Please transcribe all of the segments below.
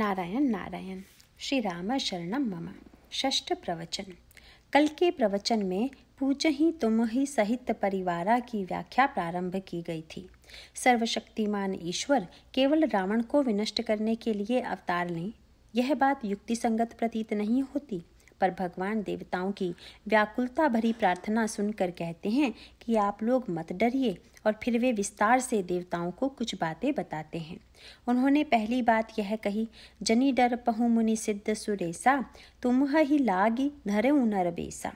नारायण नारायण श्री राम शरणम मम षष्ठ प्रवचन कल के प्रवचन में पूज ही तुम ही सहित परिवारा की व्याख्या प्रारंभ की गई थी सर्वशक्तिमान ईश्वर केवल रावण को विनष्ट करने के लिए अवतार लें यह बात युक्ति संगत प्रतीत नहीं होती पर भगवान देवताओं की व्याकुलता भरी प्रार्थना सुनकर कहते हैं कि आप लोग मत डरिए और फिर वे विस्तार से देवताओं को कुछ बातें बताते हैं उन्होंने पहली बात यह कही जनी डर पहु मुनि सिद्ध सुरेसा तुम ही लागी धरे नर बेसा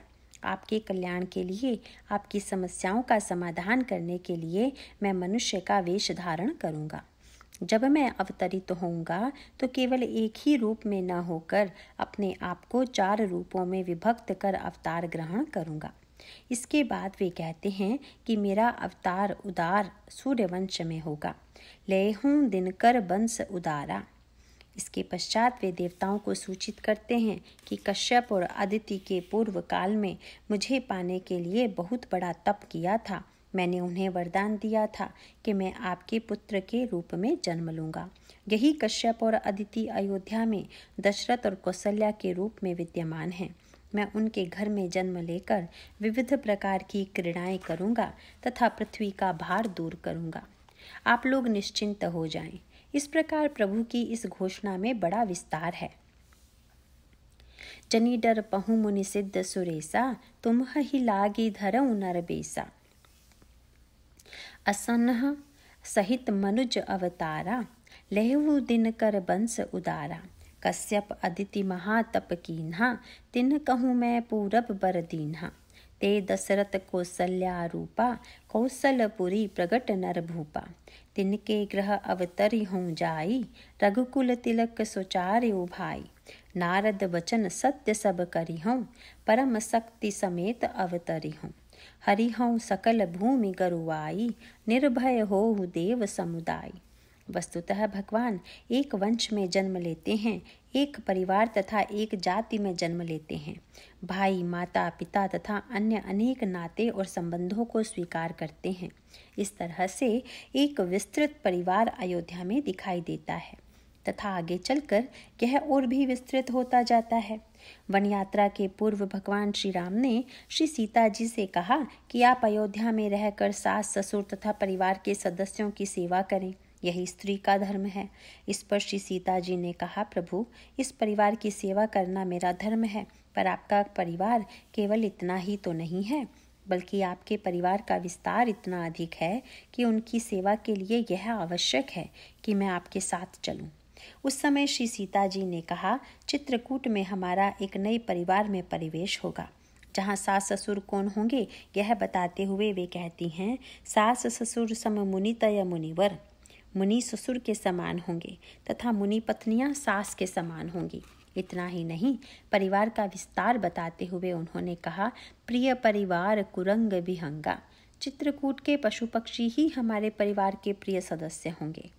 आपके कल्याण के लिए आपकी समस्याओं का समाधान करने के लिए मैं मनुष्य का वेश धारण करूँगा जब मैं अवतरित तो होऊंगा तो केवल एक ही रूप में न होकर अपने आप को चार रूपों में विभक्त कर अवतार ग्रहण करूंगा इसके बाद वे कहते हैं कि मेरा अवतार उदार सूर्यवंश में होगा ले हूँ दिनकर वंश उदारा इसके पश्चात वे देवताओं को सूचित करते हैं कि कश्यप और अदिति के पूर्व काल में मुझे पाने के लिए बहुत बड़ा तप किया था मैंने उन्हें वरदान दिया था कि मैं आपके पुत्र के रूप में जन्म लूंगा यही कश्यप और अदिति अयोध्या में दशरथ और कौशल्या के रूप में विद्यमान हैं मैं उनके घर में जन्म लेकर विविध प्रकार की क्रीड़ाएं करूंगा तथा पृथ्वी का भार दूर करूंगा आप लोग निश्चिंत हो जाएं। इस प्रकार प्रभु की इस घोषणा में बड़ा विस्तार है जनी डर पहु मुनि सिद्ध सुरेसा तुम ही लागी धरऊ नर बेसा असनह सहित मनुज अवतारा लहु दिन कर बंस उदारा कश्यप अदिति महातप कीन्हा तिन कहूँ मैं पूरब बर दीन्हा ते दशरथ रूपा कौसलपुरी प्रगट नर भूपा तिनके ग्रह अवतरि हों जाई रघुकुल तिलक सुचारे भाई नारद वचन सत्य सब करि हों परम शक्ति समेत अवतरि हों हरिह सकल भूमि गरुआई निर्भय हो देव समुदाय वस्तुतः भगवान एक वंश में जन्म लेते हैं एक परिवार तथा एक जाति में जन्म लेते हैं भाई माता पिता तथा अन्य अनेक नाते और संबंधों को स्वीकार करते हैं इस तरह से एक विस्तृत परिवार अयोध्या में दिखाई देता है तथा आगे चलकर यह और भी विस्तृत होता जाता है वन यात्रा के पूर्व भगवान श्री राम ने श्री सीता जी से कहा कि आप अयोध्या में रहकर सास ससुर तथा परिवार के सदस्यों की सेवा करें यही स्त्री का धर्म है इस पर श्री सीता जी ने कहा प्रभु इस परिवार की सेवा करना मेरा धर्म है पर आपका परिवार केवल इतना ही तो नहीं है बल्कि आपके परिवार का विस्तार इतना अधिक है कि उनकी सेवा के लिए यह आवश्यक है कि मैं आपके साथ चलूं। उस समय श्री सीता जी ने कहा चित्रकूट में हमारा एक नए परिवार में परिवेश होगा जहाँ सास ससुर कौन होंगे यह बताते हुए वे कहती हैं सास ससुर सम मुनि तय मुनिवर मुनि ससुर के समान होंगे तथा मुनि पत्नियां सास के समान होंगी इतना ही नहीं परिवार का विस्तार बताते हुए उन्होंने कहा प्रिय परिवार कुरंग विहंगा चित्रकूट के पशु पक्षी ही हमारे परिवार के प्रिय सदस्य होंगे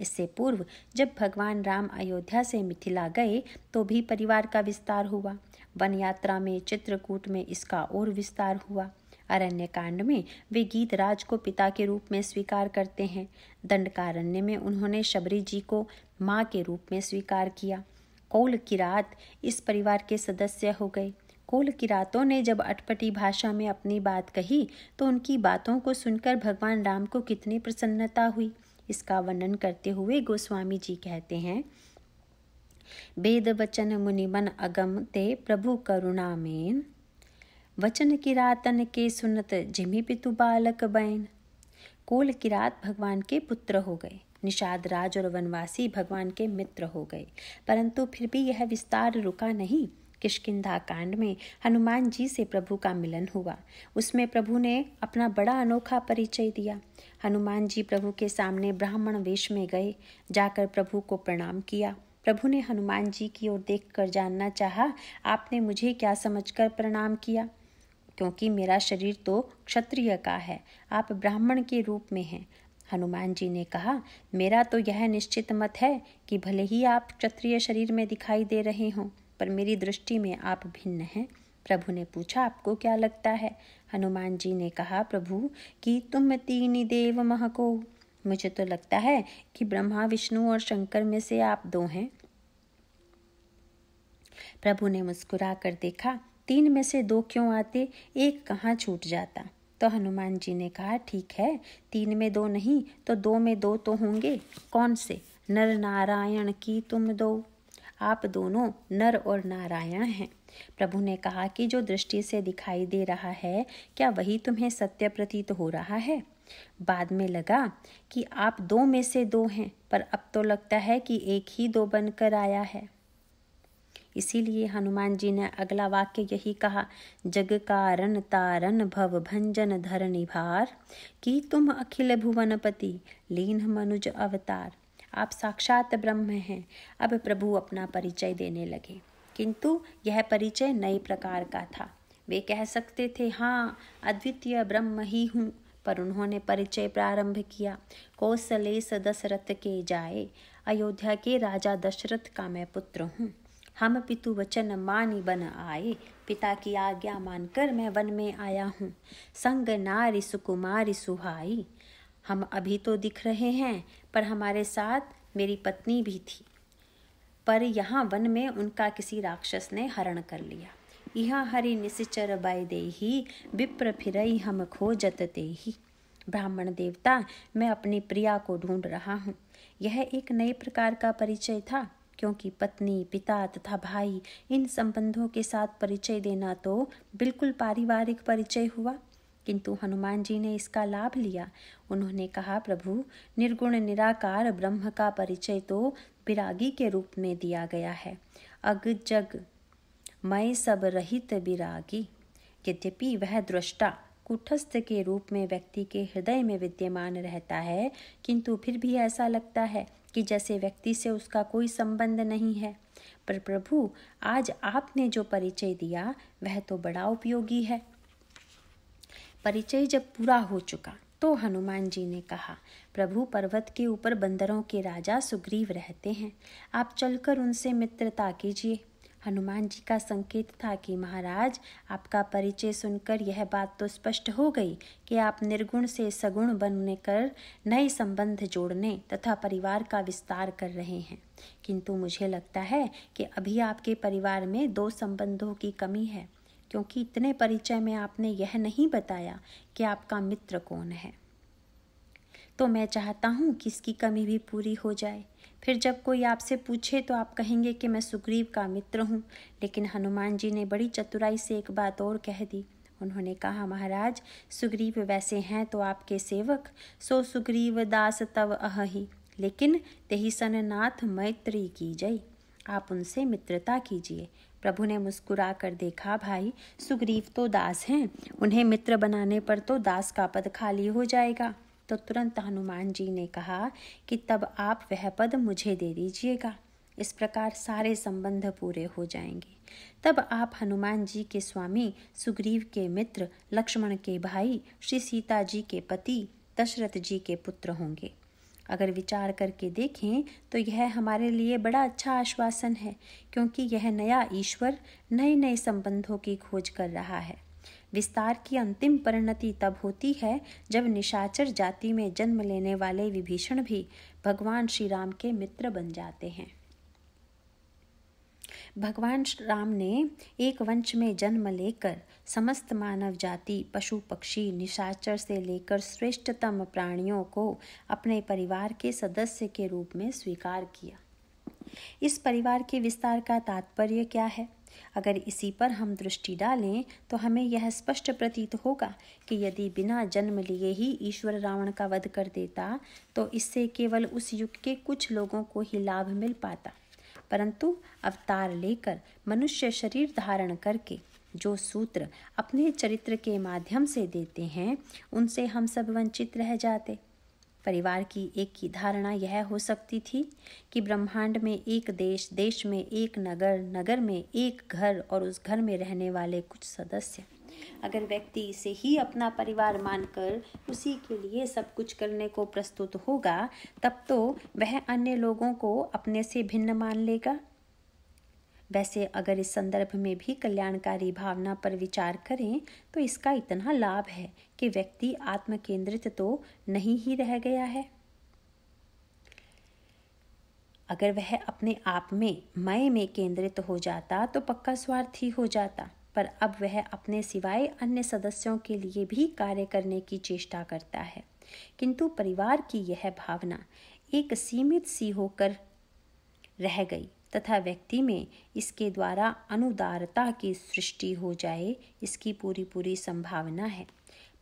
इससे पूर्व जब भगवान राम अयोध्या से मिथिला गए तो भी परिवार का विस्तार हुआ वन यात्रा में चित्रकूट में इसका और विस्तार हुआ अरण्य कांड में वे गीत राज को पिता के रूप में स्वीकार करते हैं दंडकारण्य में उन्होंने शबरी जी को माँ के रूप में स्वीकार किया कौल किरात इस परिवार के सदस्य हो गए कौल किरातों ने जब अटपटी भाषा में अपनी बात कही तो उनकी बातों को सुनकर भगवान राम को कितनी प्रसन्नता हुई इसका वर्णन करते हुए गोस्वामी जी कहते हैं वेद वचन मुनिमन अगम ते प्रभु करुणा में वचन किरातन के सुनत जिमि पितु बालक बैन कोल किरात भगवान के पुत्र हो गए निषाद राज और वनवासी भगवान के मित्र हो गए परंतु फिर भी यह विस्तार रुका नहीं किशकिंधा कांड में हनुमान जी से प्रभु का मिलन हुआ उसमें प्रभु ने अपना बड़ा अनोखा परिचय दिया हनुमान जी प्रभु के सामने ब्राह्मण वेश में गए जाकर प्रभु को प्रणाम किया प्रभु ने हनुमान जी की ओर देखकर जानना चाहा आपने मुझे क्या समझकर प्रणाम किया क्योंकि मेरा शरीर तो क्षत्रिय का है आप ब्राह्मण के रूप में हैं हनुमान जी ने कहा मेरा तो यह निश्चित मत है कि भले ही आप क्षत्रिय शरीर में दिखाई दे रहे हों पर मेरी दृष्टि में आप भिन्न हैं प्रभु ने पूछा आपको क्या लगता है हनुमान जी ने कहा प्रभु कि तुम तीन देव महको मुझे तो लगता है कि ब्रह्मा विष्णु और शंकर में से आप दो हैं प्रभु ने मुस्कुरा कर देखा तीन में से दो क्यों आते एक कहाँ छूट जाता तो हनुमान जी ने कहा ठीक है तीन में दो नहीं तो दो में दो तो होंगे कौन से नर नारायण की तुम दो आप दोनों नर और नारायण हैं प्रभु ने कहा कि जो दृष्टि से दिखाई दे रहा है क्या वही तुम्हें सत्य प्रतीत हो रहा है बाद में लगा कि आप दो में से दो हैं पर अब तो लगता है कि एक ही दो बनकर आया है इसीलिए हनुमान जी ने अगला वाक्य यही कहा जग कारण तारण भव भंजन धर निभार कि तुम अखिल भुवनपति लीन मनुज अवतार आप साक्षात ब्रह्म हैं अब प्रभु अपना परिचय देने लगे किंतु यह परिचय नए प्रकार का था वे कह सकते थे हाँ अद्वितीय ब्रह्म ही हूँ पर उन्होंने परिचय प्रारंभ किया कौशलेश दशरथ के जाए अयोध्या के राजा दशरथ का मैं पुत्र हूँ हम पितु वचन मानी बन आए पिता की आज्ञा मानकर मैं वन में आया हूँ संग नारी सुकुमारी सुहाई हम अभी तो दिख रहे हैं पर हमारे साथ मेरी पत्नी भी थी पर यहाँ वन में उनका किसी राक्षस ने हरण कर लिया यह हरि निश्चर बाय ही विप्र फिर हम खोजत ही ब्राह्मण देवता मैं अपनी प्रिया को ढूंढ रहा हूँ यह एक नए प्रकार का परिचय था क्योंकि पत्नी पिता तथा भाई इन संबंधों के साथ परिचय देना तो बिल्कुल पारिवारिक परिचय हुआ किंतु हनुमान जी ने इसका लाभ लिया उन्होंने कहा प्रभु निर्गुण निराकार ब्रह्म का परिचय तो विरागी के रूप में दिया गया है अग जग मैं सब रहित विरागी यद्यपि वह दृष्टा कुठस्थ के रूप में व्यक्ति के हृदय में विद्यमान रहता है किंतु फिर भी ऐसा लगता है कि जैसे व्यक्ति से उसका कोई संबंध नहीं है पर प्रभु आज आपने जो परिचय दिया वह तो बड़ा उपयोगी है परिचय जब पूरा हो चुका तो हनुमान जी ने कहा प्रभु पर्वत के ऊपर बंदरों के राजा सुग्रीव रहते हैं आप चलकर उनसे मित्रता कीजिए हनुमान जी का संकेत था कि महाराज आपका परिचय सुनकर यह बात तो स्पष्ट हो गई कि आप निर्गुण से सगुण बनने कर नए संबंध जोड़ने तथा परिवार का विस्तार कर रहे हैं किंतु मुझे लगता है कि अभी आपके परिवार में दो संबंधों की कमी है क्योंकि इतने परिचय में आपने यह नहीं बताया कि आपका मित्र कौन है तो मैं चाहता हूँ कि इसकी कमी भी पूरी हो जाए फिर जब कोई आपसे पूछे तो आप कहेंगे कि मैं सुग्रीव का मित्र हूँ लेकिन हनुमान जी ने बड़ी चतुराई से एक बात और कह दी उन्होंने कहा महाराज सुग्रीव वैसे हैं तो आपके सेवक सो सुग्रीव दास तव अहि लेकिन तेहि सन नाथ मैत्री की जय आप उनसे मित्रता कीजिए प्रभु ने मुस्कुरा कर देखा भाई सुग्रीव तो दास हैं उन्हें मित्र बनाने पर तो दास का पद खाली हो जाएगा तो तुरंत हनुमान जी ने कहा कि तब आप वह पद मुझे दे दीजिएगा इस प्रकार सारे संबंध पूरे हो जाएंगे तब आप हनुमान जी के स्वामी सुग्रीव के मित्र लक्ष्मण के भाई श्री सीता जी के पति दशरथ जी के पुत्र होंगे अगर विचार करके देखें तो यह हमारे लिए बड़ा अच्छा आश्वासन है क्योंकि यह नया ईश्वर नए नए संबंधों की खोज कर रहा है विस्तार की अंतिम परिणति तब होती है जब निशाचर जाति में जन्म लेने वाले विभीषण भी भगवान श्री राम के मित्र बन जाते हैं भगवान राम ने एक वंश में जन्म लेकर समस्त मानव जाति पशु पक्षी निशाचर से लेकर श्रेष्ठतम प्राणियों को अपने परिवार के सदस्य के रूप में स्वीकार किया इस परिवार के विस्तार का तात्पर्य क्या है अगर इसी पर हम दृष्टि डालें तो हमें यह स्पष्ट प्रतीत होगा कि यदि बिना जन्म लिए ही ईश्वर रावण का वध कर देता तो इससे केवल उस युग के कुछ लोगों को ही लाभ मिल पाता परंतु अवतार लेकर मनुष्य शरीर धारण करके जो सूत्र अपने चरित्र के माध्यम से देते हैं उनसे हम सब वंचित रह जाते परिवार की एक की धारणा यह हो सकती थी कि ब्रह्मांड में एक देश देश में एक नगर नगर में एक घर और उस घर में रहने वाले कुछ सदस्य अगर व्यक्ति इसे ही अपना परिवार मानकर उसी के लिए सब कुछ करने को प्रस्तुत होगा तब तो वह अन्य लोगों को अपने से भिन्न मान लेगा वैसे अगर इस संदर्भ में भी कल्याणकारी भावना पर विचार करें तो इसका इतना लाभ है कि व्यक्ति आत्म केंद्रित तो नहीं ही रह गया है अगर वह अपने आप में मय में केंद्रित हो जाता तो पक्का स्वार्थी हो जाता पर अब वह अपने सिवाय अन्य सदस्यों के लिए भी कार्य करने की चेष्टा करता है किंतु परिवार की यह भावना एक सीमित सी होकर रह गई तथा व्यक्ति में इसके द्वारा अनुदारता की सृष्टि हो जाए इसकी पूरी पूरी संभावना है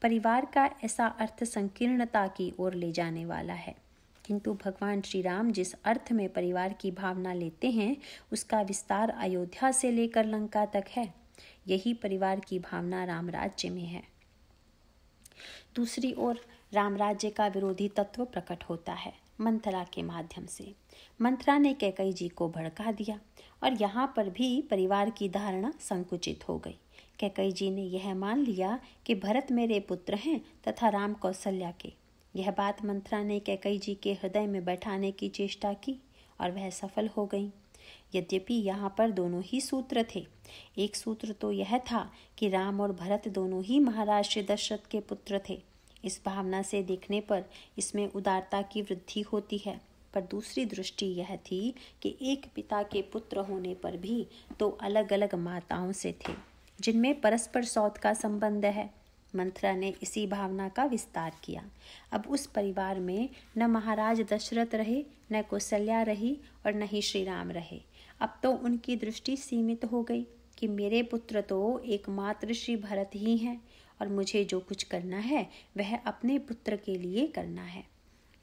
परिवार का ऐसा अर्थ संकीर्णता की ओर ले जाने वाला है किंतु भगवान श्री राम जिस अर्थ में परिवार की भावना लेते हैं उसका विस्तार अयोध्या से लेकर लंका तक है यही परिवार की भावना रामराज्य में है दूसरी ओर रामराज्य का विरोधी तत्व प्रकट होता है मंत्रा के माध्यम से मंत्रा ने कैकई जी को भड़का दिया और यहाँ पर भी परिवार की धारणा संकुचित हो गई कैकई जी ने यह मान लिया कि भरत मेरे पुत्र हैं तथा राम कौशल्या के यह बात मंत्रा ने कैकई जी के हृदय में बैठाने की चेष्टा की और वह सफल हो गई यद्यपि यहाँ पर दोनों ही सूत्र थे एक सूत्र तो यह था कि राम और भरत दोनों ही महाराज श्री दशरथ के पुत्र थे इस भावना से देखने पर इसमें उदारता की वृद्धि होती है पर दूसरी दृष्टि यह थी कि एक पिता के पुत्र होने पर भी तो अलग अलग माताओं से थे जिनमें परस्पर सौत का संबंध है मंथरा ने इसी भावना का विस्तार किया अब उस परिवार में न महाराज दशरथ रहे न कौशल्या रही और न ही श्री राम रहे अब तो उनकी दृष्टि सीमित हो गई कि मेरे पुत्र तो एकमात्र श्री भरत ही हैं और मुझे जो कुछ करना है वह अपने पुत्र के लिए करना है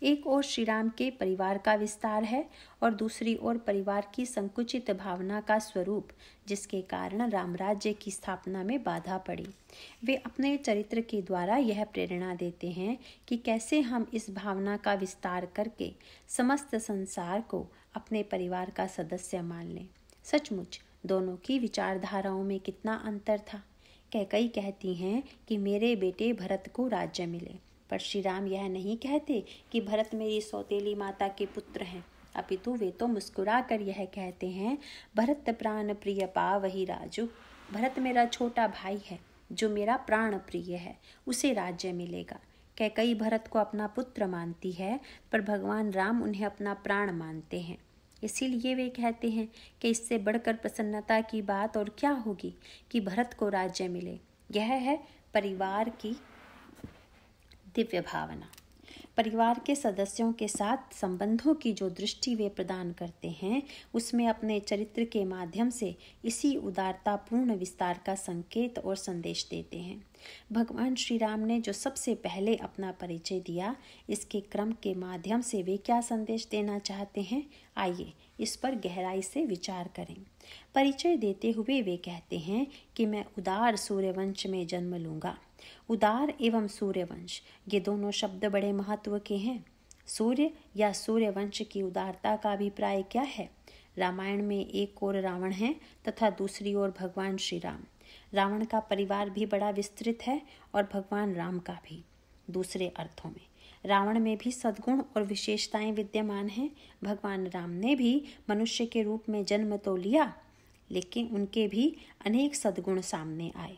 एक ओर श्रीराम के परिवार का विस्तार है और दूसरी ओर परिवार की संकुचित भावना का स्वरूप जिसके कारण रामराज्य की स्थापना में बाधा पड़ी वे अपने चरित्र के द्वारा यह प्रेरणा देते हैं कि कैसे हम इस भावना का विस्तार करके समस्त संसार को अपने परिवार का सदस्य मान लें सचमुच दोनों की विचारधाराओं में कितना अंतर था कैकई कहती हैं कि मेरे बेटे भरत को राज्य मिले पर श्री राम यह नहीं कहते कि भरत मेरी सौतेली माता के पुत्र हैं अपितु वे तो मुस्कुरा कर यह कहते हैं भरत प्राण प्रिय पा वही राजू भरत मेरा छोटा भाई है जो मेरा प्राण प्रिय है उसे राज्य मिलेगा कह कई भरत को अपना पुत्र मानती है पर भगवान राम उन्हें अपना प्राण मानते हैं इसीलिए वे कहते हैं कि इससे बढ़कर प्रसन्नता की बात और क्या होगी कि भरत को राज्य मिले यह है परिवार की दिव्य भावना परिवार के सदस्यों के साथ संबंधों की जो दृष्टि वे प्रदान करते हैं उसमें अपने चरित्र के माध्यम से इसी उदारतापूर्ण विस्तार का संकेत और संदेश देते हैं भगवान श्री राम ने जो सबसे पहले अपना परिचय दिया इसके क्रम के माध्यम से वे क्या संदेश देना चाहते हैं आइए इस पर गहराई से विचार करें परिचय देते हुए वे कहते हैं कि मैं उदार सूर्यवंश में जन्म लूँगा उदार एवं सूर्यवंश ये दोनों शब्द बड़े महत्व के हैं सूर्य या सूर्यवंश की उदारता का अभिप्राय क्या है रामायण में एक और रावण है तथा दूसरी ओर भगवान श्री राम रावण का परिवार भी बड़ा विस्तृत है और भगवान राम का भी दूसरे अर्थों में रावण में भी सद्गुण और विशेषताएं विद्यमान हैं भगवान राम ने भी मनुष्य के रूप में जन्म तो लिया लेकिन उनके भी अनेक सद्गुण सामने आए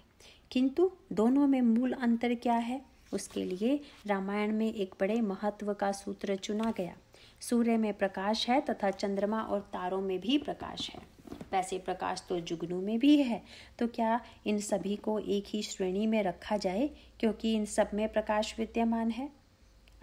किंतु दोनों में मूल अंतर क्या है उसके लिए रामायण में एक बड़े महत्व का सूत्र चुना गया सूर्य में प्रकाश है तथा चंद्रमा और तारों में भी प्रकाश है वैसे प्रकाश तो जुगनू में भी है तो क्या इन सभी को एक ही श्रेणी में रखा जाए क्योंकि इन सब में प्रकाश विद्यमान है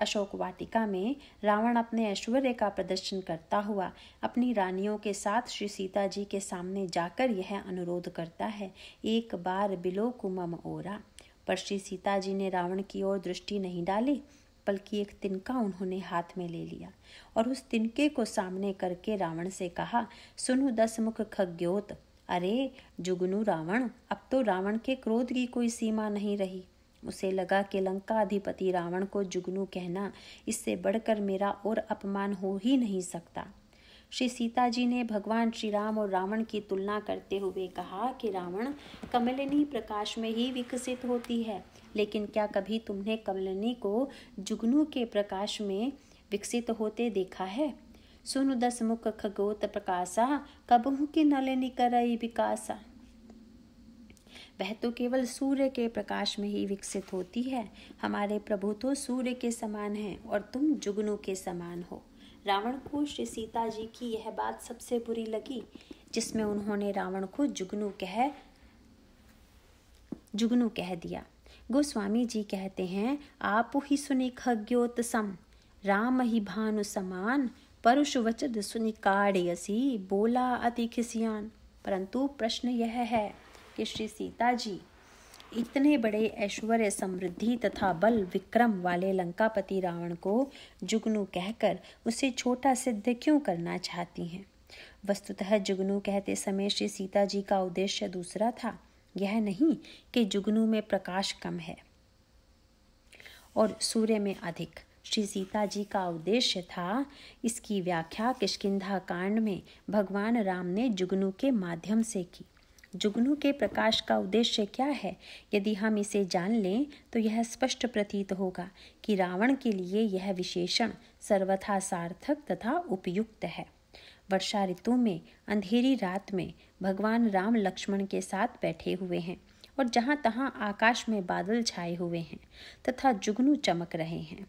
अशोक वाटिका में रावण अपने ऐश्वर्य का प्रदर्शन करता हुआ अपनी रानियों के साथ श्री सीता जी के सामने जाकर यह अनुरोध करता है एक बार बिलो कुमम ओरा पर श्री सीता जी ने रावण की ओर दृष्टि नहीं डाली बल्कि एक तिनका उन्होंने हाथ में ले लिया और उस तिनके को सामने करके रावण से कहा सुनु दस मुख खग्योत अरे जुगनू रावण अब तो रावण के क्रोध की कोई सीमा नहीं रही उसे लगा कि लंकाधिपति रावण को जुगनू कहना इससे बढ़कर मेरा और अपमान हो ही नहीं सकता श्री सीता जी ने भगवान श्री राम और रावण की तुलना करते हुए कहा कि रावण कमलिनी प्रकाश में ही विकसित होती है लेकिन क्या कभी तुमने कमलिनी को जुगनू के प्रकाश में विकसित होते देखा है सुनु दस मुख खगोत प्रकाशा कबहू की नलिनी करई विकासा वह तो केवल सूर्य के प्रकाश में ही विकसित होती है हमारे प्रभु तो सूर्य के समान हैं और तुम जुगनू के समान हो रावण को श्री सीता जी की यह बात सबसे बुरी लगी जिसमें उन्होंने रावण को जुगनू कह जुगनू कह दिया गोस्वामी जी कहते हैं आप ही सुनि सम राम ही भानु समान परुष वचद सुनिकाड़ी बोला अति खिसियान परंतु प्रश्न यह है कि श्री सीता जी इतने बड़े ऐश्वर्य समृद्धि तथा बल विक्रम वाले लंकापति रावण को जुगनू कहकर उसे छोटा सिद्ध क्यों करना चाहती हैं वस्तुतः जुगनू कहते समय श्री सीता जी का उद्देश्य दूसरा था यह नहीं कि जुगनू में प्रकाश कम है और सूर्य में अधिक श्री सीता जी का उद्देश्य था इसकी व्याख्या किशकिंधा कांड में भगवान राम ने जुगनू के माध्यम से की जुगनू के प्रकाश का उद्देश्य क्या है यदि हम इसे जान लें तो यह स्पष्ट प्रतीत होगा कि रावण के लिए यह विशेषण सर्वथा सार्थक तथा उपयुक्त है वर्षा ऋतु में अंधेरी रात में भगवान राम लक्ष्मण के साथ बैठे हुए हैं और जहाँ तहाँ आकाश में बादल छाए हुए हैं तथा जुगनू चमक रहे हैं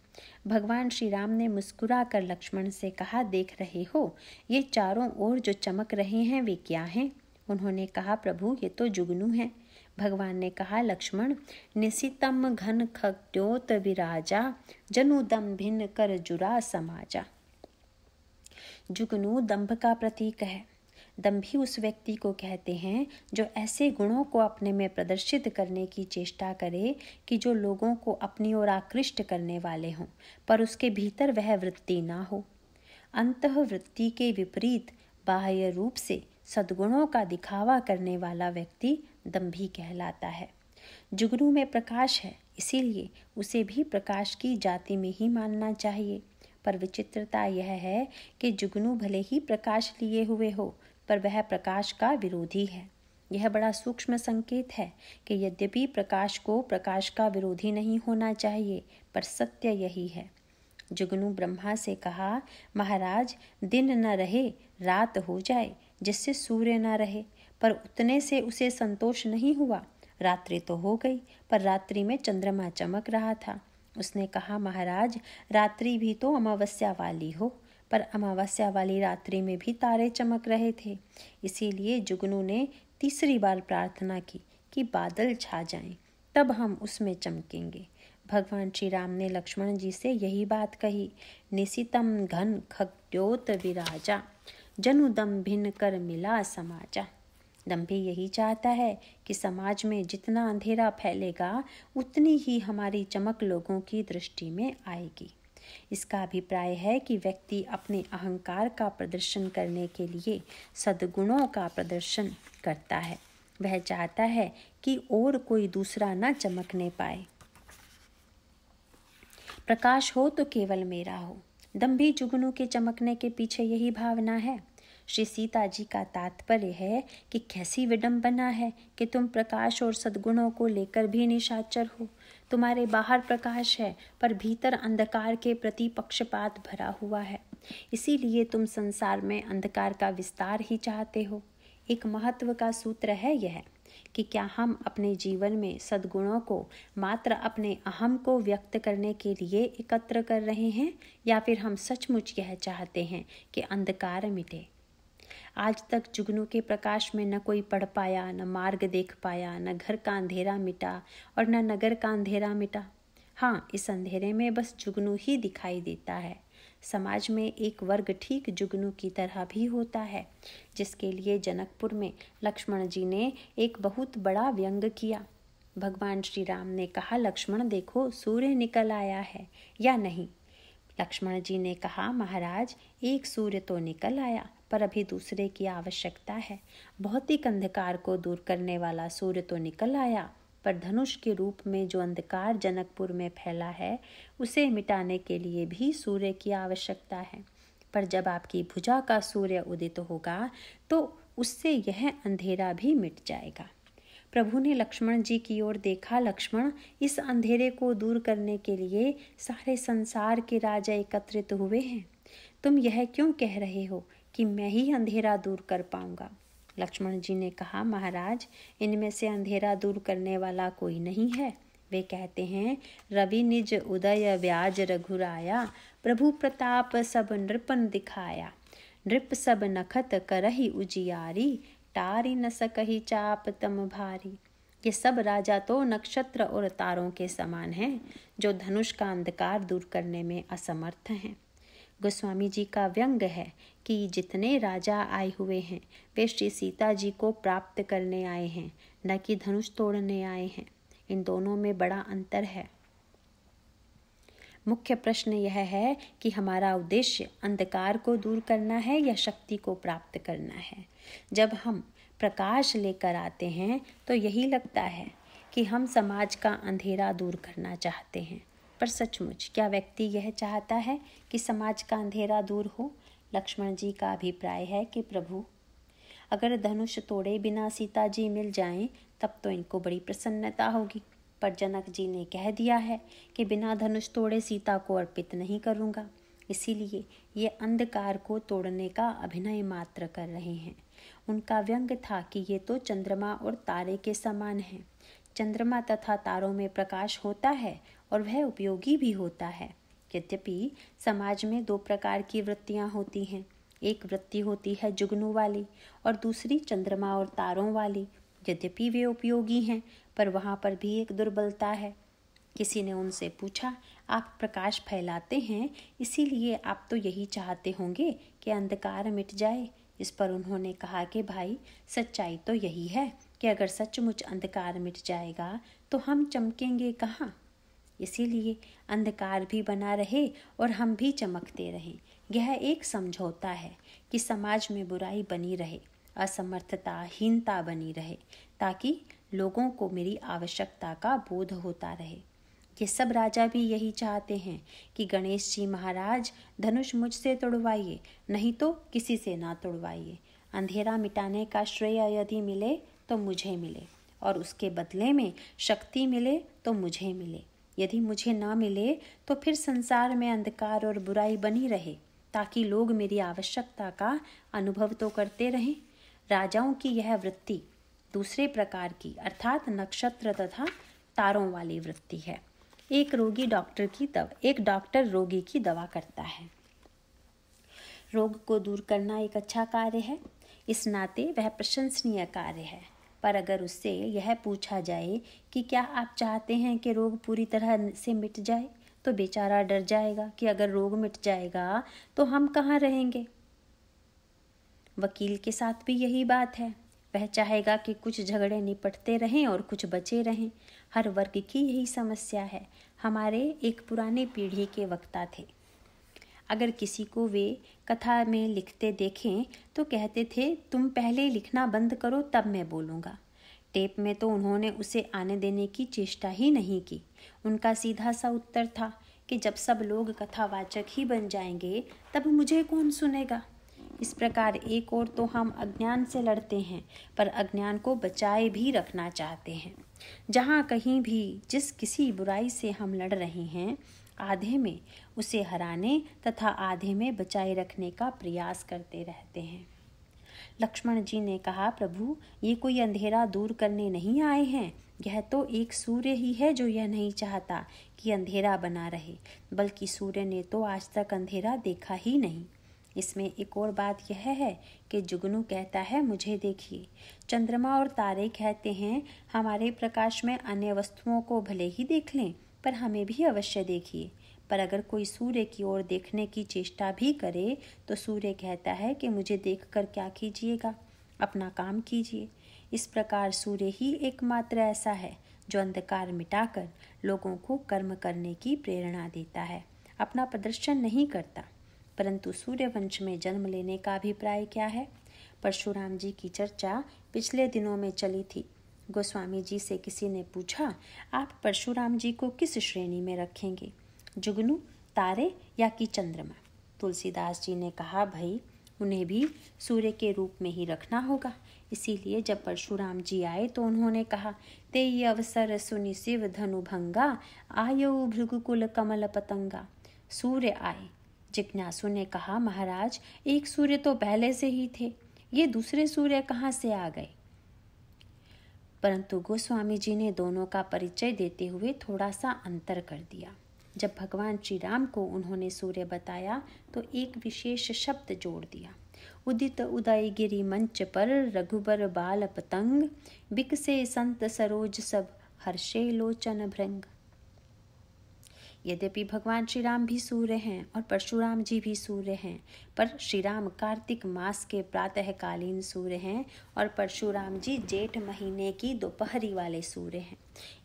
भगवान श्री राम ने मुस्कुरा कर लक्ष्मण से कहा देख रहे हो ये चारों ओर जो चमक रहे हैं वे क्या हैं उन्होंने कहा प्रभु ये तो जुगनू है भगवान ने कहा लक्ष्मण निशितम घन खड्योत विराजा जनुदम भिन्न कर जुरा समाजा जुगनू दंभ का प्रतीक है दंभी उस व्यक्ति को कहते हैं जो ऐसे गुणों को अपने में प्रदर्शित करने की चेष्टा करे कि जो लोगों को अपनी ओर आकृष्ट करने वाले हों पर उसके भीतर वह वृत्ति ना हो अंत वृत्ति के विपरीत बाह्य रूप से सद्गुणों का दिखावा करने वाला व्यक्ति दम्भी कहलाता है जुगनू में प्रकाश है इसीलिए उसे भी प्रकाश की जाति में ही मानना चाहिए पर विचित्रता यह है कि जुगनू भले ही प्रकाश लिए हुए हो पर वह प्रकाश का विरोधी है यह बड़ा सूक्ष्म संकेत है कि यद्यपि प्रकाश को प्रकाश का विरोधी नहीं होना चाहिए पर सत्य यही है जुगनू ब्रह्मा से कहा महाराज दिन न रहे रात हो जाए जिससे सूर्य ना रहे पर उतने से उसे संतोष नहीं हुआ रात्रि तो हो गई पर रात्रि में चंद्रमा चमक रहा था उसने कहा महाराज रात्रि भी तो अमावस्या वाली हो पर अमावस्या वाली रात्रि में भी तारे चमक रहे थे इसीलिए जुगनू ने तीसरी बार प्रार्थना की कि बादल छा जाएं तब हम उसमें चमकेंगे भगवान श्री राम ने लक्ष्मण जी से यही बात कही निशितम घन खगड्योत विराजा जनु दम्भिन कर मिला समाजा दम्भी यही चाहता है कि समाज में जितना अंधेरा फैलेगा उतनी ही हमारी चमक लोगों की दृष्टि में आएगी इसका अभिप्राय है कि व्यक्ति अपने अहंकार का प्रदर्शन करने के लिए सद्गुणों का प्रदर्शन करता है वह चाहता है कि और कोई दूसरा न चमकने पाए प्रकाश हो तो केवल मेरा हो दम्भी जुगनू के चमकने के पीछे यही भावना है श्री सीता जी का तात्पर्य है कि कैसी विडम्बना है कि तुम प्रकाश और सद्गुणों को लेकर भी निशाचर हो तुम्हारे बाहर प्रकाश है पर भीतर अंधकार के प्रति पक्षपात भरा हुआ है इसीलिए तुम संसार में अंधकार का विस्तार ही चाहते हो एक महत्व का सूत्र है यह कि क्या हम अपने जीवन में सद्गुणों को मात्र अपने अहम को व्यक्त करने के लिए एकत्र कर रहे हैं या फिर हम सचमुच यह चाहते हैं कि अंधकार मिटे आज तक जुगनू के प्रकाश में न कोई पढ़ पाया न मार्ग देख पाया न घर का अंधेरा मिटा और न नगर का अंधेरा मिटा हाँ इस अंधेरे में बस जुगनू ही दिखाई देता है समाज में एक वर्ग ठीक जुगनू की तरह भी होता है जिसके लिए जनकपुर में लक्ष्मण जी ने एक बहुत बड़ा व्यंग किया भगवान श्री राम ने कहा लक्ष्मण देखो सूर्य निकल आया है या नहीं लक्ष्मण जी ने कहा महाराज एक सूर्य तो निकल आया पर अभी दूसरे की आवश्यकता है भौतिक अंधकार को दूर करने वाला सूर्य तो निकल आया पर धनुष के रूप में जो अंधकार जनकपुर में फैला है उसे मिटाने के लिए भी सूर्य की आवश्यकता है पर जब आपकी भुजा का सूर्य उदित होगा तो उससे यह अंधेरा भी मिट जाएगा प्रभु ने लक्ष्मण जी की ओर देखा लक्ष्मण इस अंधेरे को दूर करने के लिए सारे संसार के राजा एकत्रित हुए हैं तुम यह क्यों कह रहे हो कि मैं ही अंधेरा दूर कर पाऊंगा लक्ष्मण जी ने कहा महाराज इनमें से अंधेरा दूर करने वाला कोई नहीं है वे कहते हैं रवि निज उदय व्याज रघुराया प्रभु प्रताप सब नृपन दिखाया नृप सब नखत करही उजियारी टारी न सकही चाप तम भारी ये सब राजा तो नक्षत्र और तारों के समान हैं जो धनुष का अंधकार दूर करने में असमर्थ हैं गोस्वामी जी का व्यंग है कि जितने राजा आए हुए हैं वे श्री सीता जी को प्राप्त करने आए हैं न कि धनुष तोड़ने आए हैं इन दोनों में बड़ा अंतर है मुख्य प्रश्न यह है कि हमारा उद्देश्य अंधकार को दूर करना है या शक्ति को प्राप्त करना है जब हम प्रकाश लेकर आते हैं तो यही लगता है कि हम समाज का अंधेरा दूर करना चाहते हैं पर सचमुच क्या व्यक्ति यह चाहता है कि समाज का अंधेरा दूर हो लक्ष्मण जी का अभिप्राय है कि प्रभु अगर धनुष तोड़े बिना सीता जी मिल जाएं तब तो इनको बड़ी प्रसन्नता होगी पर जनक जी ने कह दिया है कि बिना धनुष तोड़े सीता को अर्पित नहीं करूँगा इसीलिए ये अंधकार को तोड़ने का अभिनय मात्र कर रहे हैं उनका व्यंग था कि ये तो चंद्रमा और तारे के समान हैं चंद्रमा तथा तारों में प्रकाश होता है और वह उपयोगी भी होता है यद्यपि समाज में दो प्रकार की वृत्तियाँ होती हैं एक वृत्ति होती है जुगनू वाली और दूसरी चंद्रमा और तारों वाली यद्यपि वे उपयोगी हैं पर वहाँ पर भी एक दुर्बलता है किसी ने उनसे पूछा आप प्रकाश फैलाते हैं इसीलिए आप तो यही चाहते होंगे कि अंधकार मिट जाए इस पर उन्होंने कहा कि भाई सच्चाई तो यही है कि अगर सचमुच अंधकार मिट जाएगा तो हम चमकेंगे कहाँ इसीलिए अंधकार भी बना रहे और हम भी चमकते रहें यह एक समझौता है कि समाज में बुराई बनी रहे असमर्थता हीनता बनी रहे ताकि लोगों को मेरी आवश्यकता का बोध होता रहे ये सब राजा भी यही चाहते हैं कि गणेश जी महाराज धनुष मुझसे तोड़वाइए नहीं तो किसी से ना तोड़वाइए अंधेरा मिटाने का श्रेय यदि मिले तो मुझे मिले और उसके बदले में शक्ति मिले तो मुझे मिले यदि मुझे ना मिले तो फिर संसार में अंधकार और बुराई बनी रहे ताकि लोग मेरी आवश्यकता का अनुभव तो करते रहें राजाओं की यह वृत्ति दूसरे प्रकार की अर्थात नक्षत्र तथा तारों वाली वृत्ति है एक रोगी डॉक्टर की दवा एक डॉक्टर रोगी की दवा करता है रोग को दूर करना एक अच्छा कार्य है इस नाते वह प्रशंसनीय कार्य है पर अगर उससे यह पूछा जाए कि क्या आप चाहते हैं कि रोग पूरी तरह से मिट जाए तो बेचारा डर जाएगा कि अगर रोग मिट जाएगा तो हम कहाँ रहेंगे वकील के साथ भी यही बात है वह चाहेगा कि कुछ झगड़े निपटते रहें और कुछ बचे रहें हर वर्ग की यही समस्या है हमारे एक पुराने पीढ़ी के वक्ता थे अगर किसी को वे कथा में लिखते देखें तो कहते थे तुम पहले लिखना बंद करो तब मैं बोलूँगा टेप में तो उन्होंने उसे आने देने की चेष्टा ही नहीं की उनका सीधा सा उत्तर था कि जब सब लोग कथावाचक ही बन जाएंगे तब मुझे कौन सुनेगा इस प्रकार एक और तो हम अज्ञान से लड़ते हैं पर अज्ञान को बचाए भी रखना चाहते हैं जहाँ कहीं भी जिस किसी बुराई से हम लड़ रहे हैं आधे में उसे हराने तथा आधे में बचाए रखने का प्रयास करते रहते हैं लक्ष्मण जी ने कहा प्रभु ये कोई अंधेरा दूर करने नहीं आए हैं यह तो एक सूर्य ही है जो यह नहीं चाहता कि अंधेरा बना रहे बल्कि सूर्य ने तो आज तक अंधेरा देखा ही नहीं इसमें एक और बात यह है कि जुगनू कहता है मुझे देखिए चंद्रमा और तारे कहते हैं हमारे प्रकाश में अन्य वस्तुओं को भले ही देख लें पर हमें भी अवश्य देखिए पर अगर कोई सूर्य की ओर देखने की चेष्टा भी करे तो सूर्य कहता है कि मुझे देख कर क्या कीजिएगा अपना काम कीजिए इस प्रकार सूर्य ही एकमात्र ऐसा है जो अंधकार मिटाकर लोगों को कर्म करने की प्रेरणा देता है अपना प्रदर्शन नहीं करता परंतु सूर्यवंश में जन्म लेने का अभिप्राय क्या है परशुराम जी की चर्चा पिछले दिनों में चली थी गोस्वामी जी से किसी ने पूछा आप परशुराम जी को किस श्रेणी में रखेंगे जुगनू तारे या कि चंद्रमा तुलसीदास जी ने कहा भाई उन्हें भी सूर्य के रूप में ही रखना होगा इसीलिए जब परशुराम जी आए तो उन्होंने कहा ते ये अवसर सुनि शिव भंगा आयो भृगुकुल कमल पतंगा सूर्य आए जिज्ञासु ने कहा महाराज एक सूर्य तो पहले से ही थे ये दूसरे सूर्य कहाँ से आ गए परंतु गोस्वामी जी ने दोनों का परिचय देते हुए थोड़ा सा अंतर कर दिया जब भगवान श्री राम को उन्होंने सूर्य बताया तो एक विशेष शब्द जोड़ दिया उदित उदय गिरी मंच पर रघुबर बाल पतंग बिकसे संत सरोज सब हर्षे लोचन भृंग यद्यपि भगवान श्री राम भी सूर्य हैं और परशुराम जी भी सूर्य हैं पर श्री राम कार्तिक मास के प्रातःकालीन सूर्य हैं और परशुराम जी जेठ महीने की दोपहरी वाले सूर्य हैं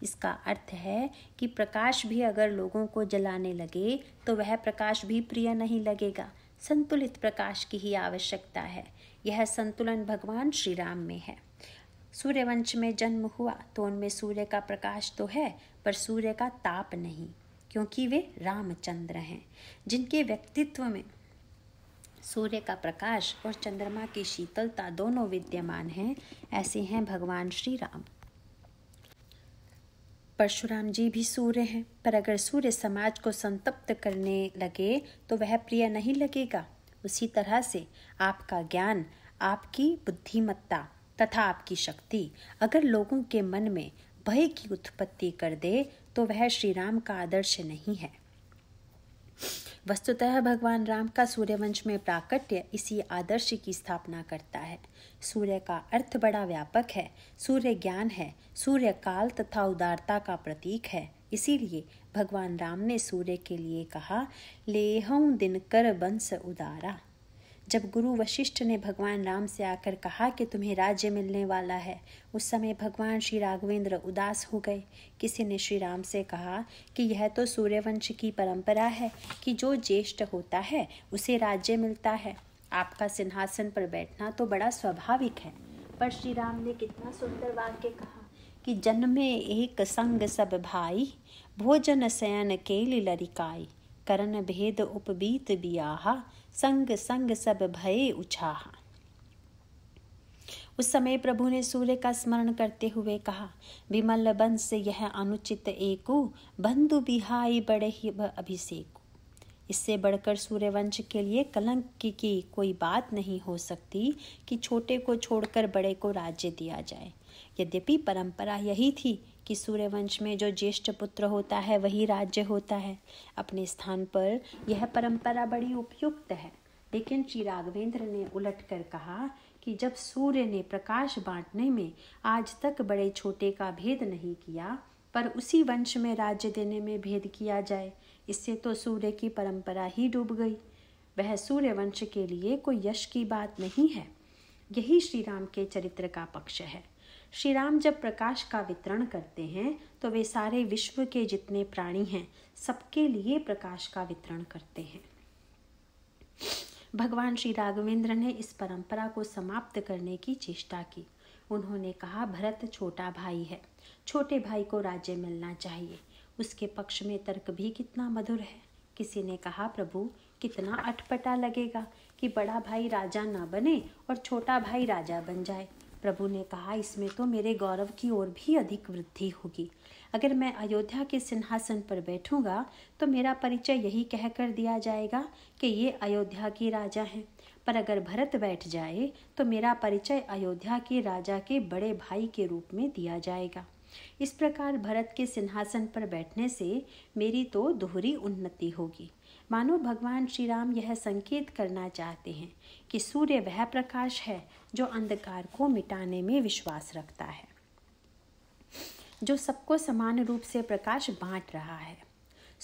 इसका अर्थ है कि प्रकाश भी अगर लोगों को जलाने लगे तो वह प्रकाश भी प्रिय नहीं लगेगा संतुलित प्रकाश की ही आवश्यकता है यह संतुलन भगवान श्री राम में है सूर्यवंश में जन्म हुआ तो उनमें सूर्य का प्रकाश तो है पर सूर्य का ताप नहीं क्योंकि वे रामचंद्र हैं जिनके व्यक्तित्व में सूर्य का प्रकाश और चंद्रमा की शीतलता दोनों विद्यमान हैं ऐसे हैं भगवान श्री राम परशुराम जी भी सूर्य हैं पर अगर सूर्य समाज को संतप्त करने लगे तो वह प्रिय नहीं लगेगा उसी तरह से आपका ज्ञान आपकी बुद्धिमत्ता तथा आपकी शक्ति अगर लोगों के मन में भय की उत्पत्ति कर दे तो वह श्री राम का आदर्श नहीं है वस्तुतः भगवान राम का सूर्यवंश में प्राकट्य इसी आदर्श की स्थापना करता है सूर्य का अर्थ बड़ा व्यापक है सूर्य ज्ञान है सूर्य काल तथा उदारता का प्रतीक है इसीलिए भगवान राम ने सूर्य के लिए कहा लेह दिन कर बंस उदारा जब गुरु वशिष्ठ ने भगवान राम से आकर कहा कि तुम्हें राज्य मिलने वाला है उस समय भगवान श्री राघवेंद्र उदास हो गए किसी ने श्री राम से कहा कि यह तो सूर्यवंश की परंपरा है कि जो ज्येष्ठ होता है उसे राज्य मिलता है आपका सिंहासन पर बैठना तो बड़ा स्वाभाविक है पर श्री राम ने कितना सुंदर वाक्य कहा कि जन्मे एक संग सब भाई भोजन शयन केल लरिकाई करण भेद उपबीत बियाहा संग संग सब भय उछाहा उस समय प्रभु ने सूर्य का स्मरण करते हुए कहा विमल बंस यह अनुचित एकु बंधु बिहाई बड़े ही अभिषेक इससे बढ़कर सूर्यवंश के लिए कलंक की, की कोई बात नहीं हो सकती कि छोटे को छोड़कर बड़े को राज्य दिया जाए यद्यपि परंपरा यही थी कि सूर्यवंश में जो ज्येष्ठ पुत्र होता है वही राज्य होता है अपने स्थान पर यह परंपरा बड़ी उपयुक्त है लेकिन श्री राघवेंद्र ने उलट कर कहा कि जब सूर्य ने प्रकाश बांटने में आज तक बड़े छोटे का भेद नहीं किया पर उसी वंश में राज्य देने में भेद किया जाए इससे तो सूर्य की परंपरा ही डूब गई वह सूर्य वंश के लिए कोई यश की बात नहीं है यही श्री राम के चरित्र का पक्ष है श्री राम जब प्रकाश का वितरण करते हैं तो वे सारे विश्व के जितने प्राणी हैं सबके लिए प्रकाश का वितरण करते हैं भगवान श्री राघवेंद्र ने इस परंपरा को समाप्त करने की चेष्टा की उन्होंने कहा भरत छोटा भाई है छोटे भाई को राज्य मिलना चाहिए उसके पक्ष में तर्क भी कितना मधुर है किसी ने कहा प्रभु कितना अटपटा लगेगा कि बड़ा भाई राजा ना बने और छोटा भाई राजा बन जाए प्रभु ने कहा इसमें तो मेरे गौरव की ओर भी अधिक वृद्धि होगी अगर मैं अयोध्या के सिंहासन पर बैठूंगा तो मेरा परिचय यही कहकर दिया जाएगा कि ये अयोध्या के राजा हैं पर अगर भरत बैठ जाए तो मेरा परिचय अयोध्या के राजा के बड़े भाई के रूप में दिया जाएगा इस प्रकार भरत के सिंहासन पर बैठने से मेरी तो दोहरी उन्नति होगी मानो भगवान श्री राम यह संकेत करना चाहते हैं कि सूर्य वह प्रकाश है जो अंधकार को मिटाने में विश्वास रखता है जो सबको समान रूप से प्रकाश बांट रहा है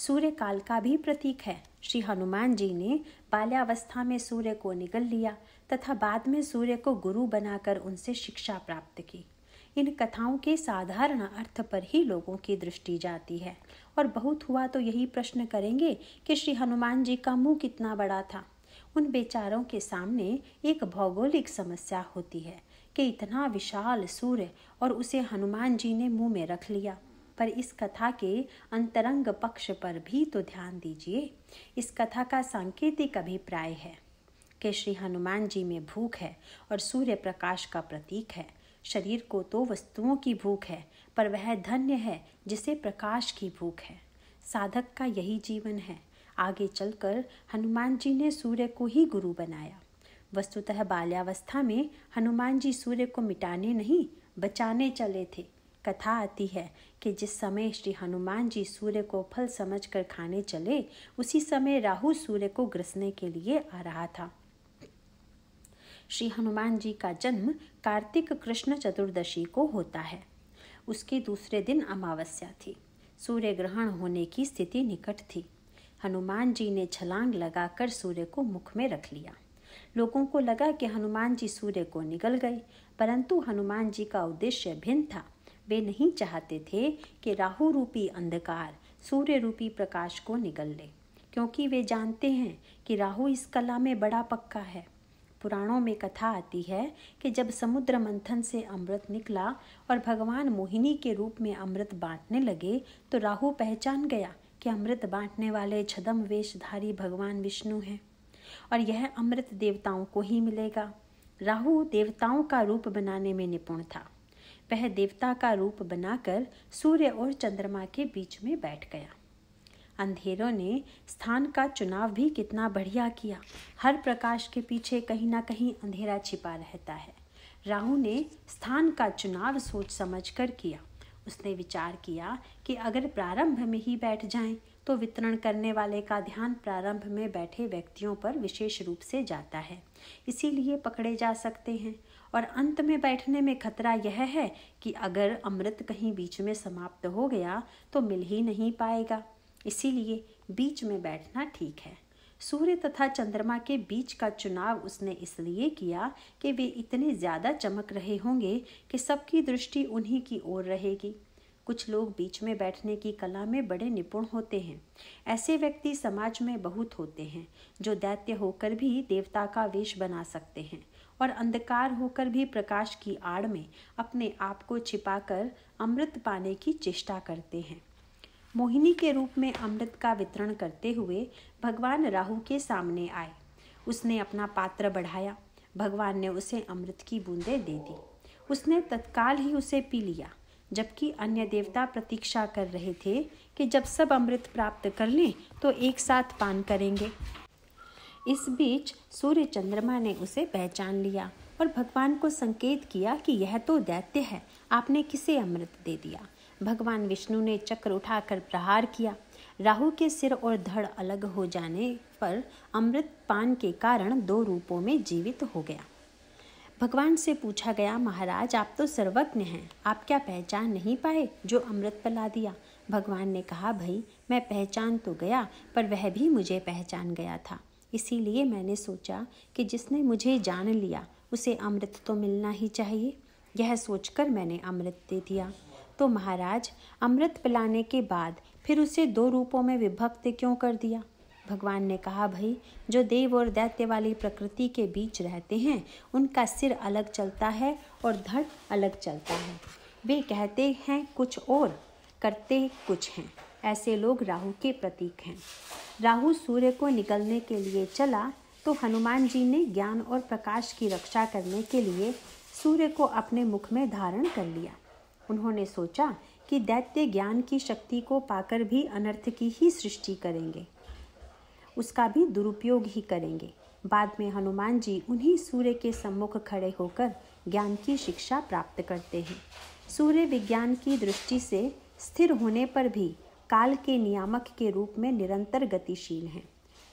सूर्य काल का भी प्रतीक है श्री हनुमान जी ने बाल्यावस्था में सूर्य को निगल लिया तथा बाद में सूर्य को गुरु बनाकर उनसे शिक्षा प्राप्त की इन कथाओं के साधारण अर्थ पर ही लोगों की दृष्टि जाती है और बहुत हुआ तो यही प्रश्न करेंगे कि श्री हनुमान जी का मुंह कितना बड़ा था उन बेचारों के सामने एक भौगोलिक समस्या होती है कि इतना विशाल सूर्य और उसे हनुमान जी ने मुंह में रख लिया पर इस कथा के अंतरंग पक्ष पर भी तो ध्यान दीजिए इस कथा का सांकेतिक अभिप्राय है कि श्री हनुमान जी में भूख है और सूर्य प्रकाश का प्रतीक है शरीर को तो वस्तुओं की भूख है पर वह धन्य है जिसे प्रकाश की भूख है साधक का यही जीवन है आगे चलकर हनुमान जी ने सूर्य को ही गुरु बनाया वस्तुतः बाल्यावस्था में हनुमान जी सूर्य को मिटाने नहीं बचाने चले थे कथा आती है कि जिस समय श्री हनुमान जी सूर्य को फल समझकर खाने चले उसी समय राहु सूर्य को ग्रसने के लिए आ रहा था श्री हनुमान जी का जन्म कार्तिक कृष्ण चतुर्दशी को होता है उसके दूसरे दिन अमावस्या थी सूर्य ग्रहण होने की स्थिति निकट थी हनुमान जी ने छलांग लगाकर सूर्य को मुख में रख लिया लोगों को लगा कि हनुमान जी सूर्य को निगल गए परंतु हनुमान जी का उद्देश्य भिन्न था वे नहीं चाहते थे कि राहु रूपी अंधकार सूर्य रूपी प्रकाश को निगल ले क्योंकि वे जानते हैं कि राहु इस कला में बड़ा पक्का है पुराणों में कथा आती है कि जब समुद्र मंथन से अमृत निकला और भगवान मोहिनी के रूप में अमृत बांटने लगे तो राहु पहचान गया कि अमृत बांटने वाले छदम वेशधारी भगवान विष्णु हैं और यह अमृत देवताओं को ही मिलेगा राहु देवताओं का रूप बनाने में निपुण था वह देवता का रूप बनाकर सूर्य और चंद्रमा के बीच में बैठ गया अंधेरों ने स्थान का चुनाव भी कितना बढ़िया किया हर प्रकाश के पीछे कहीं ना कहीं अंधेरा छिपा रहता है राहु ने स्थान का चुनाव सोच समझकर किया उसने विचार किया कि अगर प्रारंभ में ही बैठ जाएं तो वितरण करने वाले का ध्यान प्रारंभ में बैठे व्यक्तियों पर विशेष रूप से जाता है इसीलिए पकड़े जा सकते हैं और अंत में बैठने में खतरा यह है कि अगर अमृत कहीं बीच में समाप्त हो गया तो मिल ही नहीं पाएगा इसीलिए बीच में बैठना ठीक है सूर्य तथा चंद्रमा के बीच का चुनाव उसने इसलिए किया कि वे इतने ज़्यादा चमक रहे होंगे कि सबकी दृष्टि उन्हीं की ओर रहेगी कुछ लोग बीच में बैठने की कला में बड़े निपुण होते हैं ऐसे व्यक्ति समाज में बहुत होते हैं जो दैत्य होकर भी देवता का वेश बना सकते हैं और अंधकार होकर भी प्रकाश की आड़ में अपने आप को छिपाकर अमृत पाने की चेष्टा करते हैं मोहिनी के रूप में अमृत का वितरण करते हुए भगवान राहु के सामने आए उसने अपना पात्र बढ़ाया भगवान ने उसे अमृत की बूंदें दे दी उसने तत्काल ही उसे पी लिया जबकि अन्य देवता प्रतीक्षा कर रहे थे कि जब सब अमृत प्राप्त कर लें तो एक साथ पान करेंगे इस बीच सूर्य चंद्रमा ने उसे पहचान लिया और भगवान को संकेत किया कि यह तो दैत्य है आपने किसे अमृत दे दिया भगवान विष्णु ने चक्र उठाकर प्रहार किया राहु के सिर और धड़ अलग हो जाने पर अमृत पान के कारण दो रूपों में जीवित हो गया भगवान से पूछा गया महाराज आप तो सर्वज्ञ हैं आप क्या पहचान नहीं पाए जो अमृत पिला दिया भगवान ने कहा भाई मैं पहचान तो गया पर वह भी मुझे पहचान गया था इसीलिए मैंने सोचा कि जिसने मुझे जान लिया उसे अमृत तो मिलना ही चाहिए यह सोचकर मैंने अमृत दे दिया तो महाराज अमृत पिलाने के बाद फिर उसे दो रूपों में विभक्त क्यों कर दिया भगवान ने कहा भाई जो देव और दैत्य वाली प्रकृति के बीच रहते हैं उनका सिर अलग चलता है और धड़ अलग चलता है वे कहते हैं कुछ और करते कुछ हैं ऐसे लोग राहु के प्रतीक हैं राहु सूर्य को निकलने के लिए चला तो हनुमान जी ने ज्ञान और प्रकाश की रक्षा करने के लिए सूर्य को अपने मुख में धारण कर लिया उन्होंने सोचा कि दैत्य ज्ञान की शक्ति को पाकर भी अनर्थ की ही सृष्टि करेंगे उसका भी दुरुपयोग ही करेंगे बाद में हनुमान जी उन्हीं सूर्य के सम्मुख खड़े होकर ज्ञान की शिक्षा प्राप्त करते हैं सूर्य विज्ञान की दृष्टि से स्थिर होने पर भी काल के नियामक के रूप में निरंतर गतिशील हैं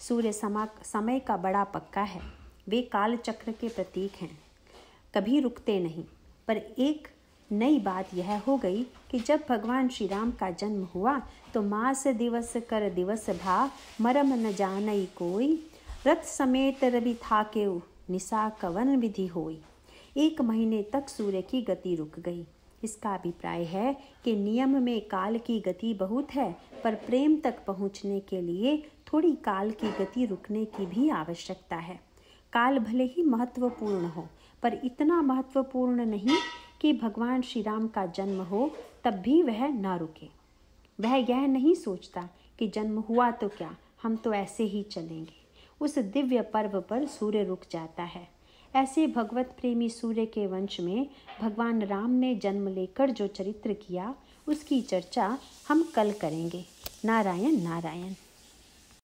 सूर्य समा समय का बड़ा पक्का है वे काल चक्र के प्रतीक हैं कभी रुकते नहीं पर एक नई बात यह हो गई कि जब भगवान श्री राम का जन्म हुआ तो मास दिवस कर दिवस भा मरम न जानई कोई रथ समेत रवि के निशा कवन विधि होई एक महीने तक सूर्य की गति रुक गई इसका अभिप्राय है कि नियम में काल की गति बहुत है पर प्रेम तक पहुंचने के लिए थोड़ी काल की गति रुकने की भी आवश्यकता है काल भले ही महत्वपूर्ण हो पर इतना महत्वपूर्ण नहीं कि भगवान श्री राम का जन्म हो तब भी वह ना रुके वह यह नहीं सोचता कि जन्म हुआ तो क्या हम तो ऐसे ही चलेंगे उस दिव्य पर्व पर सूर्य रुक जाता है ऐसे भगवत प्रेमी सूर्य के वंश में भगवान राम ने जन्म लेकर जो चरित्र किया उसकी चर्चा हम कल करेंगे नारायण नारायण